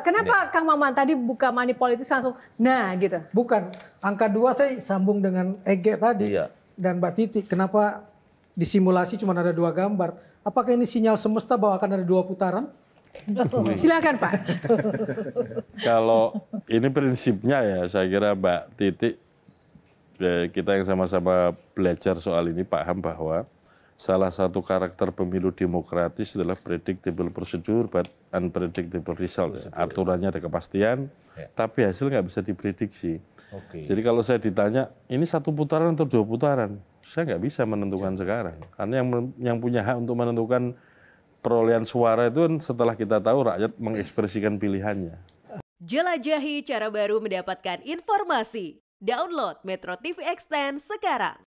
Kenapa ya. Kang Maman tadi buka money politis langsung nah gitu? Bukan, angka dua saya sambung dengan Ege tadi iya. dan Mbak Titi. Kenapa disimulasi cuma ada dua gambar? Apakah ini sinyal semesta bahwa akan ada dua putaran? Silakan Pak. Kalau ini prinsipnya ya, saya kira Mbak Titi eh, kita yang sama-sama belajar soal ini paham bahwa salah satu karakter pemilu demokratis adalah predictable procedure but unpredictable result. Ya. Aturannya ada kepastian, ya. tapi hasil nggak bisa diprediksi. Okay. Jadi kalau saya ditanya, ini satu putaran atau dua putaran? Saya nggak bisa menentukan ya. sekarang. Karena yang, yang punya hak untuk menentukan perolehan suara itu kan setelah kita tahu rakyat mengekspresikan pilihannya. Jelajahi cara baru mendapatkan informasi. Download Metro TV Extend sekarang.